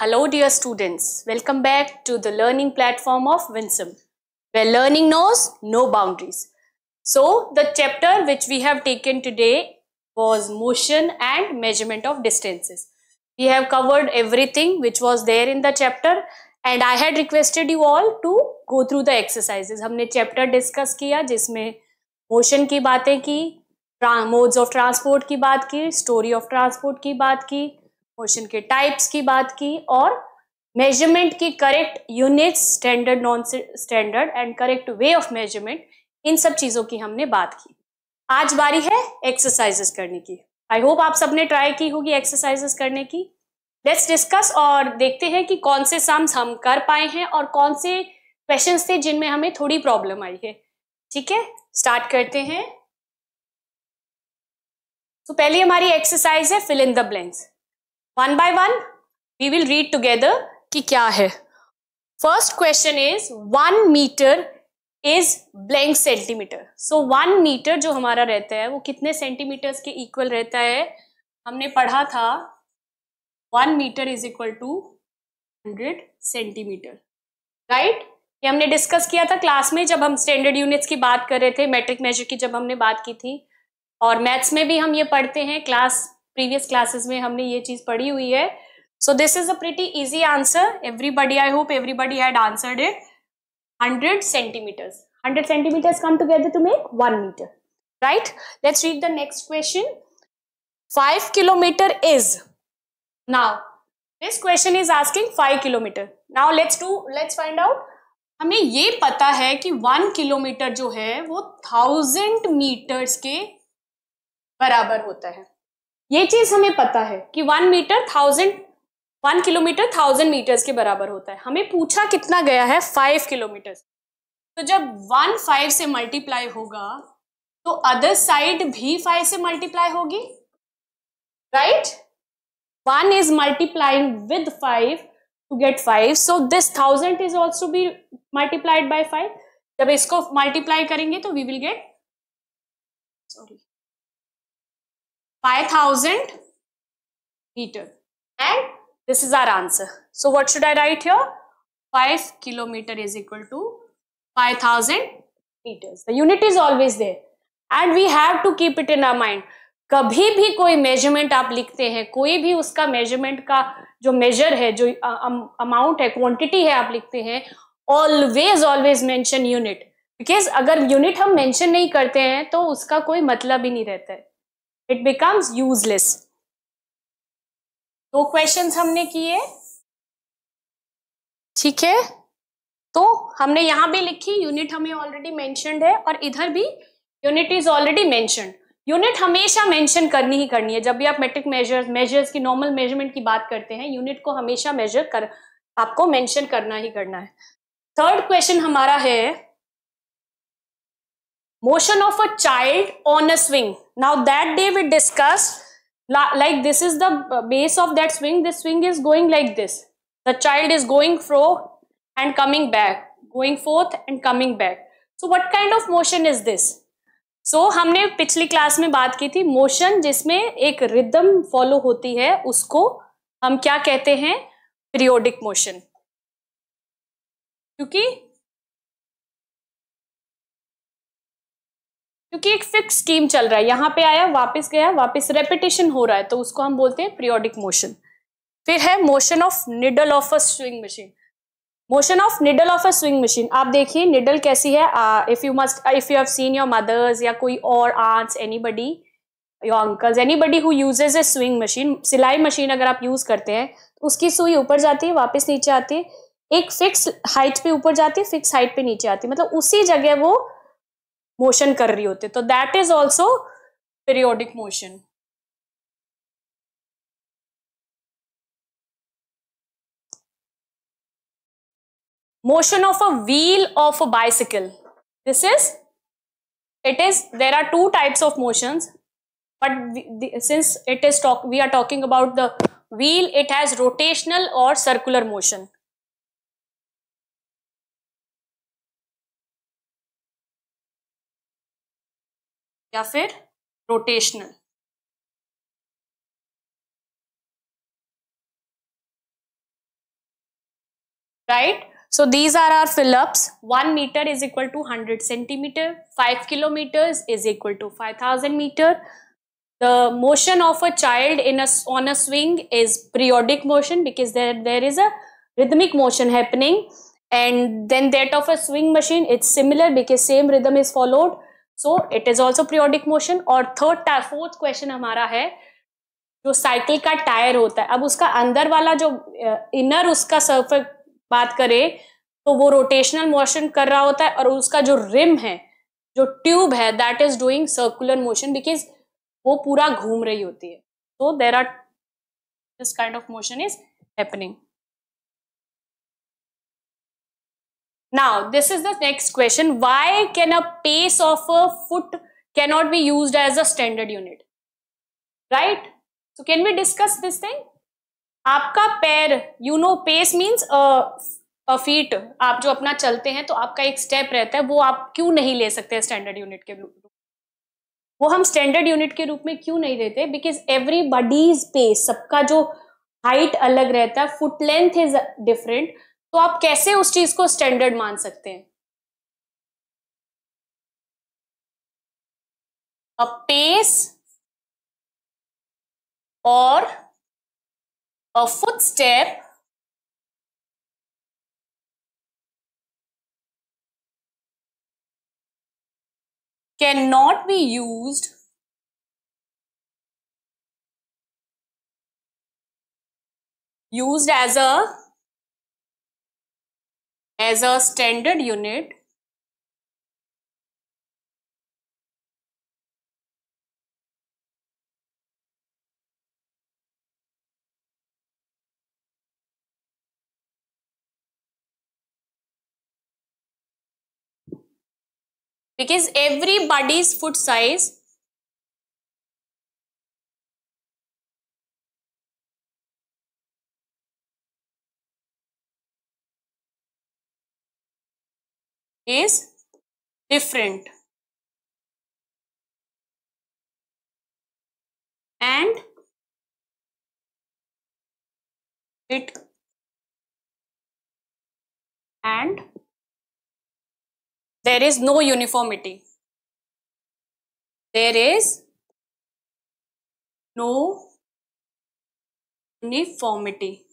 Hello dear students, welcome back to the learning platform of Winsome, where learning knows no boundaries. So the chapter which we have taken today was motion and measurement of distances. We have covered everything which was there in the chapter and I had requested you all to go through the exercises. हमने chapter discuss किया जिसमें motion की बात की modes of transport की बात की story of transport की बात की क्वेश्चन के टाइप्स की बात की और मेजरमेंट की correct units standard non standard and correct way of measurement इन सब चीज़ों की हमने बात की आज बारी है एक्सरसाइजेस करने की आई होप आप सबने ट्राई की होगी एक्सरसाइजेस करने की लेट्स डिस्कस और देखते हैं कि कौन से सम्स हम कर पाए हैं और कौन से क्वेश्चंस थे जिनमें हमें थोड़ी प्रॉब्लम आई है ठीक है स्टार्ट करते हैं तो पहली हमारी एक्सरसाइज है fill in the blanks one by one we will read together कि क्या है first question is one metre is blank centimetre so one metre जो हमारा रहता है वो कितने सेंटीमीटर्स के इक्वल रहता है हमने पढ़ा था one metre is equal to hundred centimetre right ये हमने डिस्कस किया था क्लास में जब हम स्टैंडर्ड यूनिट्स की बात कर रहे थे मैट्रिक मेजर की जब हमने बात की थी और मैथ्स में भी हम ये पढ़ते हैं क्लास प्रीवियस क्लासेस में हमने ये चीज पढ़ी हुई है so this is a pretty easy answer everybody I hope everybody had answered it hundred centimetres hundred centimetres come together to make one metre right let's read the next question 5 kilometre is now this question is asking 5 kilometre now let's do let's find out हमें ये पता है कि one kilometre जो है वो thousand metres के बराबर होता है ये चीज हमें पता है कि one metre thousand one kilometre thousand metres के बराबर होता है हमें पूछा कितना गया है फाइव किलोमीटर तो जब वन फाइव से मल्टीप्लाई होगा तो अदर साइड भी फाइव से मल्टीप्लाई होगी right one is multiplying with five to get five so this thousand is also be multiplied by five जब इसको मल्टीप्लाई करेंगे तो we will get sorry by 5,000 meter. And this is our answer. So what should I write here? 5 kilometer is equal to 5,000 meters. The unit is always there. And we have to keep it in our mind. कभी भी कोई measurement आप लिखते हैं कोई भी उसका measurement का जो मेजर है जो अमाउंट है क्वांटिटी है आप लिखते हैं always always mention unit because अगर यूनिट हम मेंशन नहीं करते हैं तो उसका कोई मतलब ही नहीं रहता है इट बिकम्स यूजलेस दो क्वेश्चंस हमने किए ठीक है तो हमने यहां भी लिखी यूनिट हमें ऑलरेडी मेंशनड है और इधर भी unit is already mentioned unit हमेशा मेंशन करनी ही करनी है जब भी आप मेट्रिक मेजर मेजर्स की नॉर्मल मेजरमेंट की बात करते हैं यूनिट को हमेशा मेजर कर आपको मेंशन करना ही करना है थर्ड क्वेश्चन हमारा है motion of a child on a swing Now that day we discussed like this is the base of that swing. This swing is going like this. The child is going fro and coming back, going forth and coming back. So what kind of motion is this? So so, हमने पिछली class में बात की थी motion जिसमें एक rhythm follow होती है उसको हम क्या कहते हैं पीरियोडिक मोशन क्योंकि क्योंकि एक फिक्स टीम चल रहा है यहाँ पे आया वापस गया वापस रेपिटेशन हो रहा है तो उसको हम बोलते हैं प्रियोडिक मोशन फिर है motion of needle of a swing machine motion of needle of a swing machine आप देखिए निडल कैसी है if you must if you have seen your mothers या कोई और aunts anybody your uncles anybody who uses a swing machine सिलाई machine अगर आप यूज करते हैं तो उसकी सुई ऊपर जाती है वापस नीचे आती है एक फिक्स हाइट पे ऊपर जाती है फिक्स हाइट पे नीचे आती है मतलब उसी जगह वो मोशन कर रही होते तो that is also periodic motion motion of a wheel of a bicycle this is it is there are two types of motion but since it is talk we are talking about the wheel it has rotational और circular motion या फिर rotational right so these are our fill ups 1 meter is equal to 100 centimeter 5 kilometers is equal to 5000 meter the motion of a child in a on a swing is periodic motion because there there is a rhythmic motion happening and then that of a swing machine it's similar because same rhythm is followed so it is also periodic motion और third fourth question हमारा है जो cycle का tyre होता है अब उसका अंदर वाला जो इनर उसका सर्फर बात करें तो वो रोटेशनल मोशन कर रहा होता है और उसका जो रिम है जो ट्यूब है that is doing circular motion because वो पूरा घूम रही होती है तो there are this kind of motion is happening now this is the next question why can a pace of a foot cannot be used as a standard unit right so can we discuss this thing आपका पैर you know pace means feet आप जो अपना चलते हैं तो आपका एक स्टेप रहता है वो आप क्यों नहीं ले सकते स्टैंडर्ड यूनिट के रूप में वो हम स्टैंडर्ड यूनिट के रूप में क्यों नहीं देते बिकॉज एवरी बडीज पेस सबका जो हाइट अलग रहता है फुट लेंथ इज डिफरेंट तो आप कैसे उस चीज को स्टैंडर्ड मान सकते हैं अ पेस और a footstep can not be use used as a as a standard unit because everybody's foot size is different and it and there is no uniformity there is no uniformity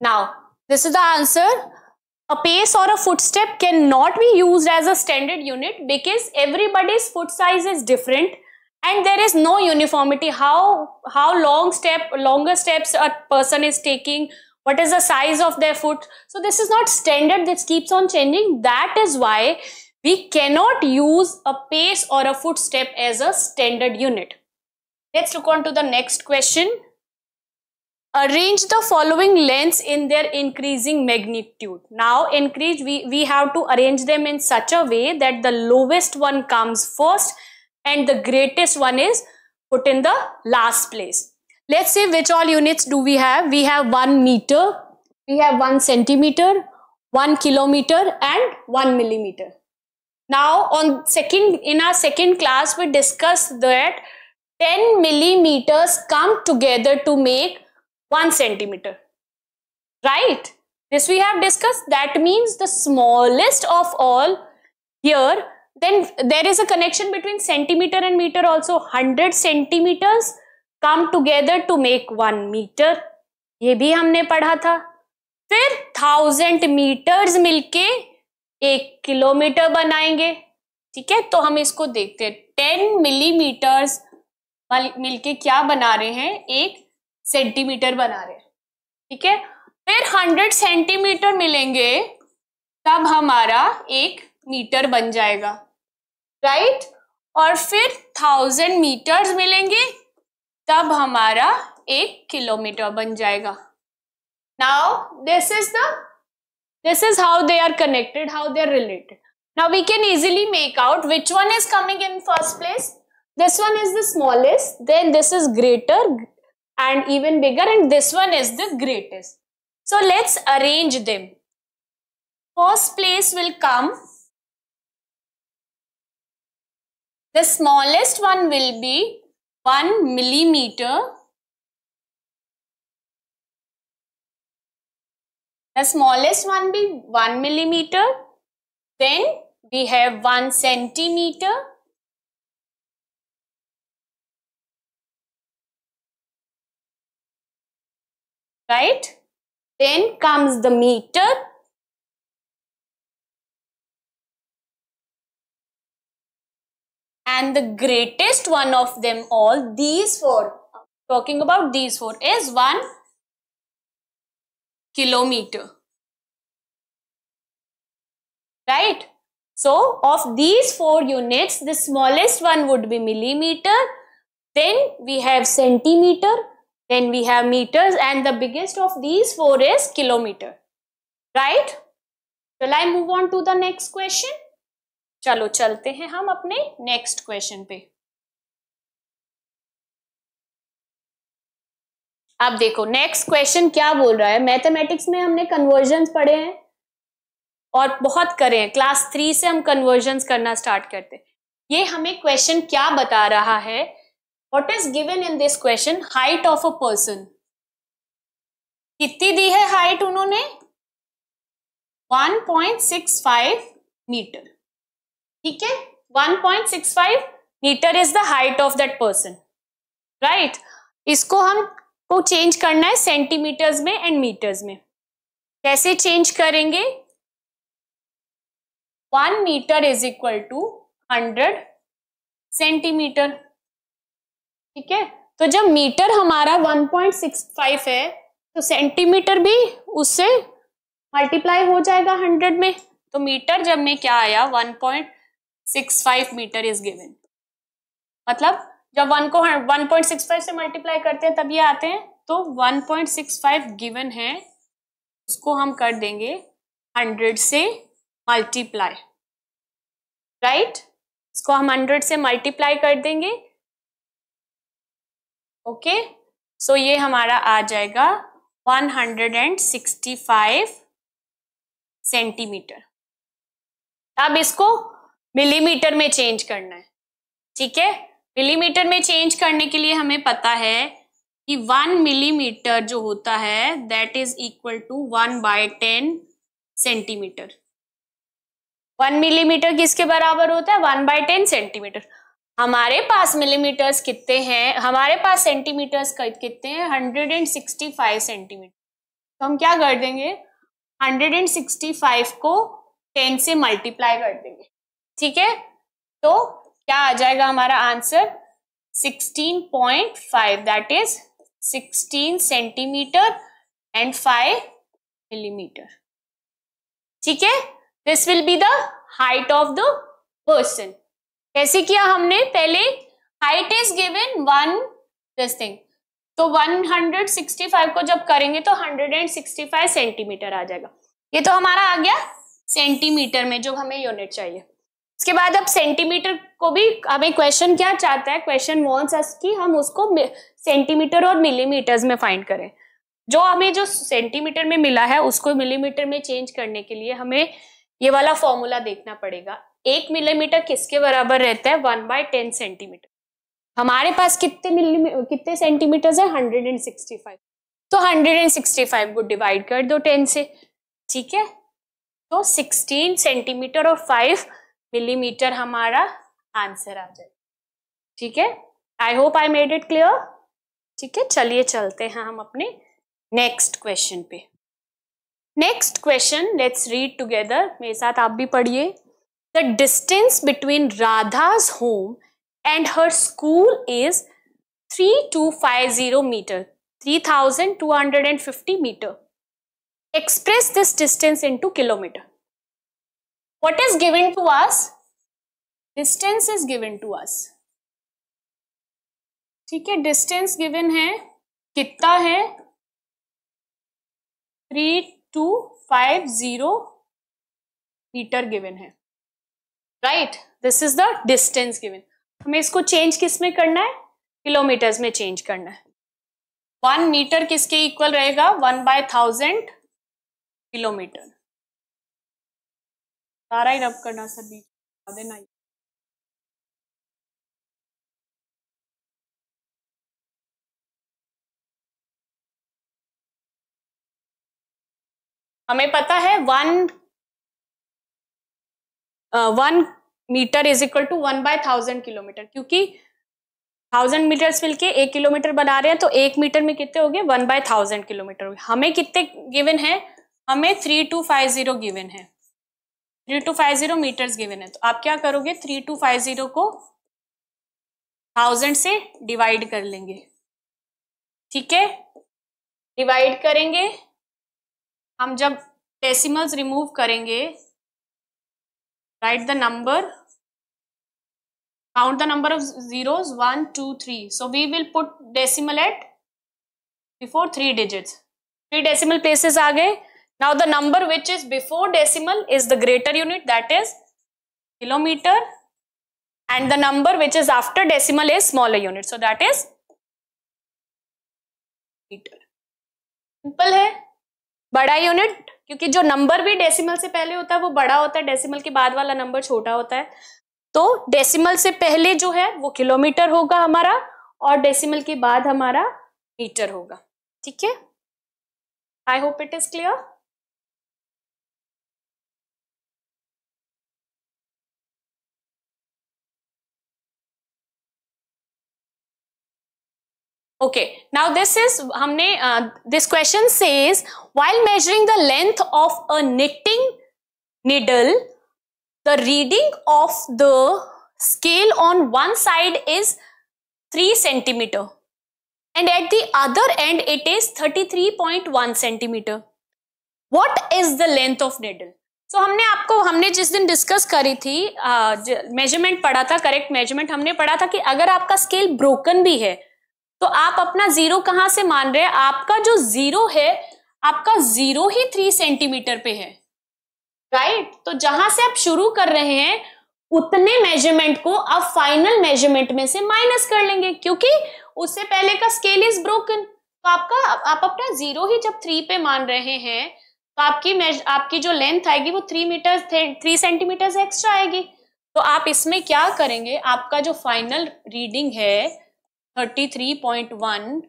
Now, this is the answer. A pace or a footstep cannot be used as a standard unit because everybody's foot size is different and there is no uniformity. How, how long step, longer steps a person is taking, what is the size of their foot. So this is not standard, this keeps on changing. That is why we cannot use a pace or a footstep as a standard unit. Let's look on to the next question arrange the following lengths in their increasing magnitude. Now increase, we, we have to arrange them in such a way that the lowest one comes first and the greatest one is put in the last place. Let's say which all units do we have? We have 1 meter, we have 1 centimeter, 1 kilometer and 1 millimeter. Now on second, in our second class we discussed that 10 millimeters come together to make 1 centimeter. Right? This we have discussed. That means the smallest of all here. Then there is a connection between centimeter and meter also. 100 centimeters come together to make 1 meter. ये भी हमने पढ़ा था फिर thousand metres मिलके एक kilometre बनाएंगे ठीक है तो हम इसको देखते हैं टेन मिलीमीटर्स मिलके क्या बना रहे हैं एक सेंटीमीटर बना रहे ठीक है फिर हंड्रेड सेंटीमीटर मिलेंगे तब हमारा एक मीटर बन जाएगा राइट और फिर थाउजेंड मीटर मिलेंगे तब हमारा एक किलोमीटर बन जाएगा now this is the this is how they are connected how they are related now we can easily make out which one is coming in first place this one is the smallest then this is greater and even bigger and this one is the greatest. So let's arrange them. First place will come. The smallest one will be 1 millimeter. The smallest one be 1 millimeter. Then we have 1 centimeter. right? Then comes the meter. And the greatest one of them all, these four, talking about these four, is 1 kilometer. Right? So, of these four units, the smallest one would be millimeter. Then we have centimeter, Then we have meters and the biggest of these four is kilometer. Right? Shall I move on to the next question? चलो चलते हैं हम अपने next question पे अब देखो next question क्या बोल रहा है मैथमेटिक्स में हमने कन्वर्जन पढ़े हैं और बहुत करे हैं क्लास थ्री से हम कन्वर्जन करना स्टार्ट करते हैं ये हमें क्वेश्चन क्या बता रहा है What is given in this question height of a person कितनी दी है हाइट उन्होंने 1.65 मीटर ठीक है 1.65 metre is the height of that person right इसको हम को चेंज करना है सेंटीमीटर्स में एंड मीटर्स में कैसे चेंज करेंगे one metre is equal to hundred centimetre ठीक है तो जब मीटर हमारा 1.65 है तो सेंटीमीटर भी उससे मल्टीप्लाई हो जाएगा 100 में तो मीटर जब में क्या आया 1.65 मीटर इज गिवन मतलब जब वन को 1.65 से मल्टीप्लाई करते हैं तब ये आते हैं तो 1.65 गिवन है उसको हम कर देंगे 100 से मल्टीप्लाई राइट right? इसको हम 100 से मल्टीप्लाई कर देंगे ओके सो ये हमारा आ जाएगा 165 सेंटीमीटर अब इसको मिलीमीटर में चेंज करना है ठीक है मिलीमीटर में चेंज करने के लिए हमें पता है कि वन मिलीमीटर जो होता है that is equal to one by ten centimetre one millimetre किसके बराबर होता है वन बाय टेन सेंटीमीटर हमारे पास मिलीमीटर्स कितने हैं हमारे पास सेंटीमीटर्स कितने हैं 165 सेंटीमीटर तो हम क्या कर देंगे 165 को 10 से मल्टीप्लाई कर देंगे ठीक है तो क्या आ जाएगा हमारा answer 16.5 that is 16 centimetre and 5 millimetre ठीक है this will be the height of the person कैसे किया हमने पहले height is given one this thing तो 165 को जब करेंगे तो 165 सेंटीमीटर आ जाएगा ये तो हमारा आ गया सेंटीमीटर में जो हमें यूनिट चाहिए इसके बाद अब सेंटीमीटर को भी हमें क्वेश्चन क्या चाहता है क्वेश्चन वॉन्स अस की हम उसको सेंटीमीटर और मिलीमीटर्स में फाइंड करें जो हमें जो सेंटीमीटर में मिला है उसको मिलीमीटर में चेंज करने के लिए हमें ये वाला फॉर्मूला देखना पड़ेगा एक मिलीमीटर किसके बराबर रहता है वन बाय टेन सेंटीमीटर हमारे पास कितने मिली कितने सेंटीमीटर है हंड्रेड एंड सिक्सटी फाइव तो हंड्रेड एंड सिक्सटी फाइव को डिवाइड कर दो टेन से ठीक है तो सिक्सटीन सेंटीमीटर और फाइव मिलीमीटर हमारा आंसर आ जाए ठीक है I hope I made it clear ठीक है चलिए चलते हैं हम अपने नेक्स्ट क्वेश्चन पे next question let's read together मेरे साथ आप भी पढ़िए The distance between Radha's home and her school is 3250 meter, 3250 meter. Express this distance into kilometer. What is given to us? Distance is given to us. ठीक है distance given है कितना है three two five zero metre given है right this is the distance given हमें इसको change किस में करना है किलोमीटर्स में चेंज करना है वन मीटर किसके इक्वल रहेगा वन बाय थाउजेंड किलोमीटर सारा ही रब करना सर बीच देना हमें पता है one one metre is equal to one by thousand kilometre क्योंकि थाउजेंड मीटर मिलके एक किलोमीटर बना रहे हैं तो एक मीटर में कितने हो गए वन बाय थाउजेंड किलोमीटर हो गए हमें कितने गिवन है हमें three two five zero given है three two five zero metres given है तो आप क्या करोगे थ्री टू फाइव जीरो को थाउजेंड से डिवाइड कर लेंगे ठीक है डिवाइड करेंगे हम जब डेसिमल्स रिमूव करेंगे write the number count the number of zeros 1 2 3 so we will put decimal at before three digits three decimal places are now the number which is before decimal is the greater unit that is kilometer and the number which is after decimal is smaller unit so that is meter simple hai bada unit क्योंकि जो number भी decimal से पहले होता है वो बड़ा होता है डेसिमल के बाद वाला नंबर छोटा होता है तो डेसिमल से पहले जो है वो किलोमीटर होगा हमारा और डेसिमल के बाद हमारा मीटर होगा ठीक है I hope it is clear okay now this is हमने this question says while measuring the length of a knitting needle the reading of the scale on one side is three centimetre and at the other end it is thirty three point one centimetre what is the length of needle so हमने आपको हमने जिस दिन discuss करी थी measurement uh, पढ़ा था correct measurement हमने पढ़ा था कि अगर आपका स्केल ब्रोकन भी है तो आप अपना जीरो कहां से मान रहे हैं आपका जो जीरो है आपका जीरो ही थ्री सेंटीमीटर पे है राइट तो जहां से आप शुरू कर रहे हैं उतने मेजरमेंट को आप फाइनल मेजरमेंट में से माइनस कर लेंगे क्योंकि उससे पहले का स्केल इज ब्रोकन तो आपका आप अपना जीरो ही जब थ्री पे मान रहे हैं तो आपकी आपकी जो लेंथ आएगी वो three metre three centimetre extra आएगी तो आप इसमें क्या करेंगे आपका जो फाइनल रीडिंग है 33.1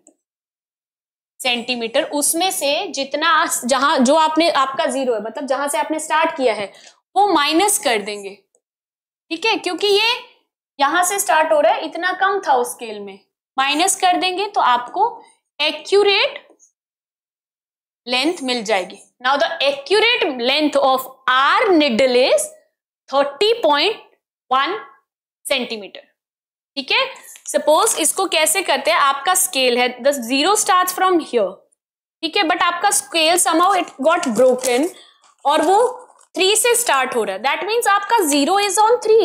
सेंटीमीटर उसमें से जितना जहां जो आपने आपका जीरो है मतलब जहां से आपने स्टार्ट किया है वो माइनस कर देंगे ठीक है क्योंकि ये यहां से स्टार्ट हो रहा है इतना कम था उस स्केल में माइनस कर देंगे तो आपको एक्यूरेट लेंथ मिल जाएगी now the accurate length of our needle is thirty point one centimetre ठीक है सपोज इसको कैसे करते हैं आपका स्केल है the zero start from here ठीक है बट आपका scale somehow it got broken और वो थ्री से स्टार्ट हो रहा है दैट मीन्स आपका जीरो इज ऑन थ्री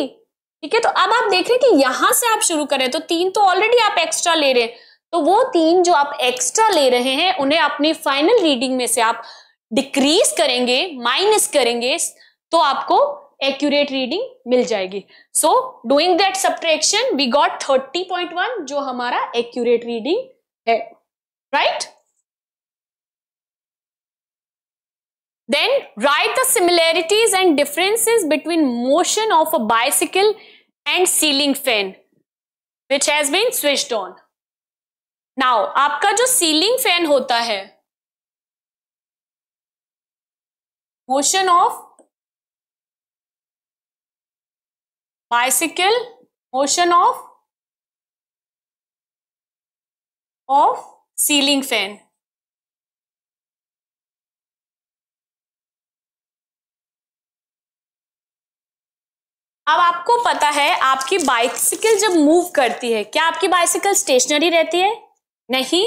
ठीक है तो अब आप देख रहे हैं कि यहां से आप शुरू करें तो तीन तो ऑलरेडी आप एक्स्ट्रा ले रहे हैं तो वो तीन जो आप एक्स्ट्रा ले रहे हैं उन्हें अपनी फाइनल रीडिंग में से आप डिक्रीज करेंगे माइनस करेंगे तो आपको एक्यूरेट रीडिंग मिल जाएगी so doing that subtraction we got one जो हमारा एक्यूरेट रीडिंग है right then right the similarities and differences between motion of a bicycle and ceiling fan which has been switched on now आपका जो ceiling fan होता है motion of bicycle motion of of ceiling fan अब आपको पता है आपकी bicycle जब मूव करती है क्या आपकी बाइसिकल स्टेशनरी रहती है नहीं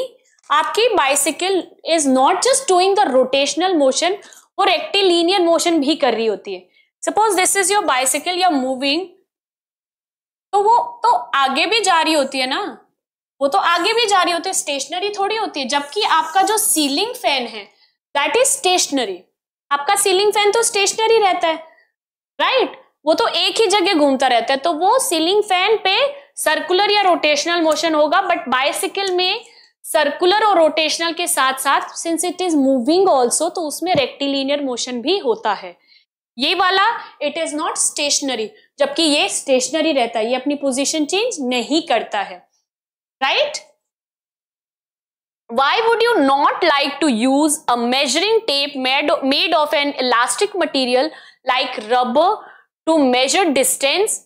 आपकी bicycle is not just doing the rotational motion और एक्टिलीनियर मोशन भी कर रही होती है suppose this is your bicycle you are moving तो वो तो आगे भी जारी होती है ना वो तो आगे भी जारी होती है स्टेशनरी थोड़ी होती है जबकि आपका जो सीलिंग फैन है दैट इज स्टेशनरी आपका सीलिंग फैन तो स्टेशनरी रहता है राइट right? वो तो एक ही जगह घूमता रहता है तो वो सीलिंग फैन पे सर्कुलर या रोटेशनल मोशन होगा बट बाइसिकल में सर्कुलर और रोटेशनल के साथ साथ since it is moving also तो उसमें रेक्टिलीनियर मोशन भी होता है ये वाला इट इज नॉट स्टेशनरी जबकि ये स्टेशनरी रहता है ये अपनी पोजीशन चेंज नहीं करता है right why would you not like to use a measuring tape made of an elastic material like rub to measure distance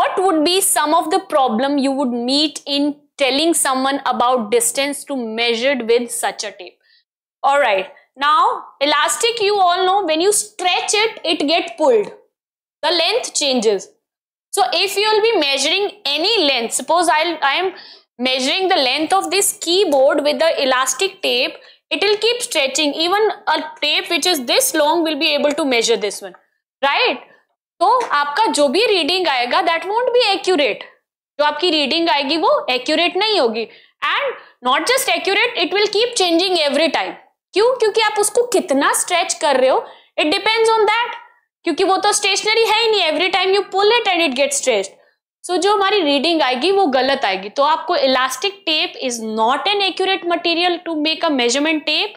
what would be some of the problem you would meet in telling someone about distance to measure with such a tape और right now elastic you all know when you stretch it it get pulled the length changes so if you will be measuring any length suppose i i am measuring the length of this keyboard with the elastic tape it will keep stretching even a tape which is this long will be able to measure this one right so aapka jo bhi reading aayega that won't be accurate jo aapki reading aayegi wo accurate nahi hogi and not just accurate it will keep changing every time kyun kyunki aap usko kitna stretch kar rahe ho it depends on that क्योंकि वो तो stationery है ही नहीं every time you pull it and it get stressed so जो हमारी reading आएगी वो गलत आएगी तो आपको elastic tape is not an accurate material to make a measurement tape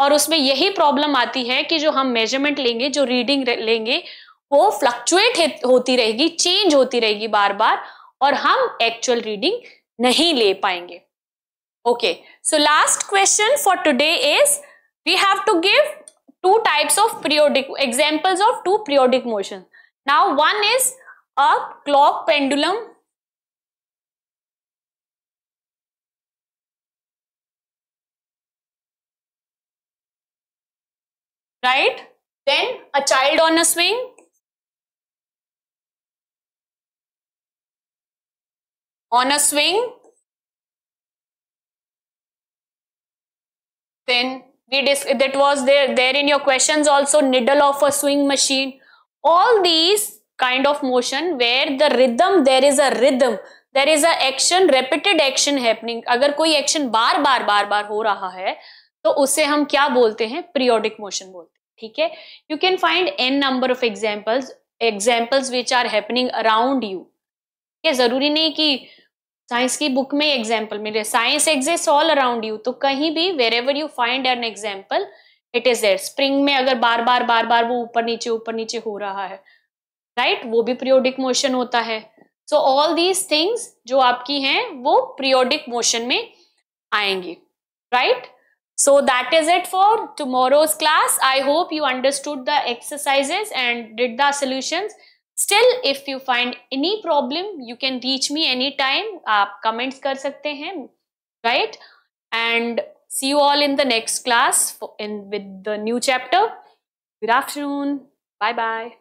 और उसमें यही प्रॉब्लम आती है कि जो हम मेजरमेंट लेंगे जो रीडिंग लेंगे वो फ्लक्चुएट होती रहेगी चेंज होती रहेगी बार बार और हम एक्चुअल रीडिंग नहीं ले पाएंगे okay so last question for today is we have to give two types of periodic examples of two periodic motions. Now one is a clock pendulum right then a child on a swing on a swing then It that was there, there in your questions also, needle of a swing machine. All these kind of motion where the rhythm, there is a rhythm. There is a action repeated action happening अगर कोई action बार बार बार बार हो रहा है तो उसे हम क्या बोलते हैं पीरियोडिक मोशन बोलते हैं ठीक है you can find an number of examples examples which are happening around you ये जरूरी नहीं कि साइंस की बुक में एग्जाम्पल मिल है science exist all around you तो कहीं भी wherever you find an example it is there spring में अगर बार बार बार बार वो ऊपर नीचे ऊपर नीचे हो रहा है राइट right? वो भी पीरियोडिक मोशन होता है सो ऑल दीज थिंग्स जो आपकी हैं वो पीरियोडिक मोशन में आएंगी right so that is it for tomorrow's class I hope you understood the exercises and did the solutions Still, if you find any problem, you can reach me anytime. Aap comments kar sakte hain, right? And see you all in the next class in, with the new chapter. Good afternoon. Bye-bye.